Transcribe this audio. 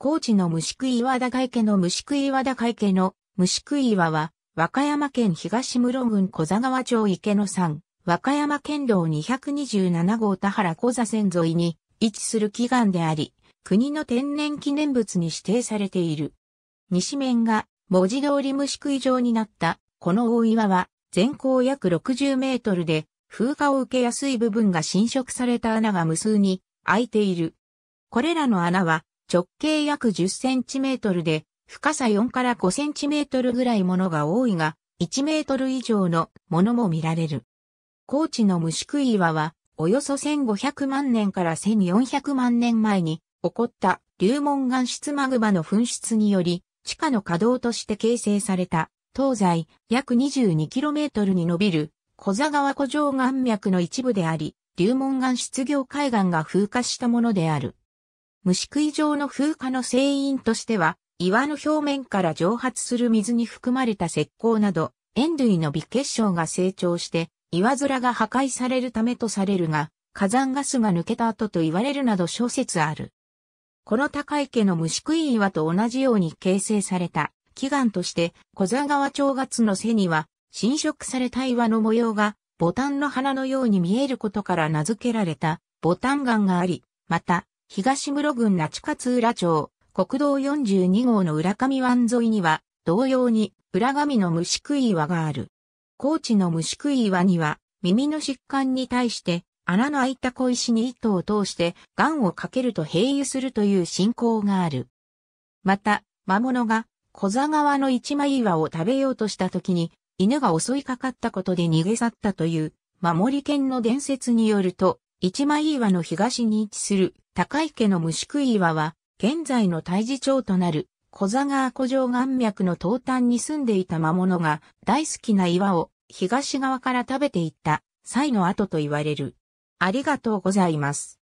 高知の虫食い岩田海家の虫食い岩田海家の虫食い岩は、和歌山県東室郡小座川町池の山、和歌山県道227号田原小座線沿いに位置する祈願であり、国の天然記念物に指定されている。西面が文字通り虫食い状になった、この大岩は、全高約60メートルで、風化を受けやすい部分が浸食された穴が無数に開いている。これらの穴は、直径約10センチメートルで、深さ4から5センチメートルぐらいものが多いが、1メートル以上のものも見られる。高知の虫食い岩は、およそ1500万年から1400万年前に起こった流門岩質マグマの噴出により、地下の稼働として形成された、東西約2 2トルに伸びる小座川湖上岩脈の一部であり、流門岩質業海岸が風化したものである。虫食い状の風化の成因としては、岩の表面から蒸発する水に含まれた石膏など、塩類の微結晶が成長して、岩面が破壊されるためとされるが、火山ガスが抜けた後と言われるなど諸説ある。この高池の虫食い岩と同じように形成された祈願として小座川長月の背には侵食された岩の模様がボタンの花のように見えることから名付けられたボタン岩があり、また東室郡那智勝浦町、国道42号の浦上湾沿いには、同様に、浦上の虫食い岩がある。高知の虫食い岩には、耳の疾患に対して、穴の開いた小石に糸を通して、癌をかけると併誘するという信仰がある。また、魔物が、小座川の一枚岩を食べようとした時に、犬が襲いかかったことで逃げ去ったという、守り犬の伝説によると、一枚岩の東に位置する高池家の虫食い岩は、現在の大事町となる、小座川古城岩脈の東端に住んでいた魔物が、大好きな岩を東側から食べていった際の跡と言われる。ありがとうございます。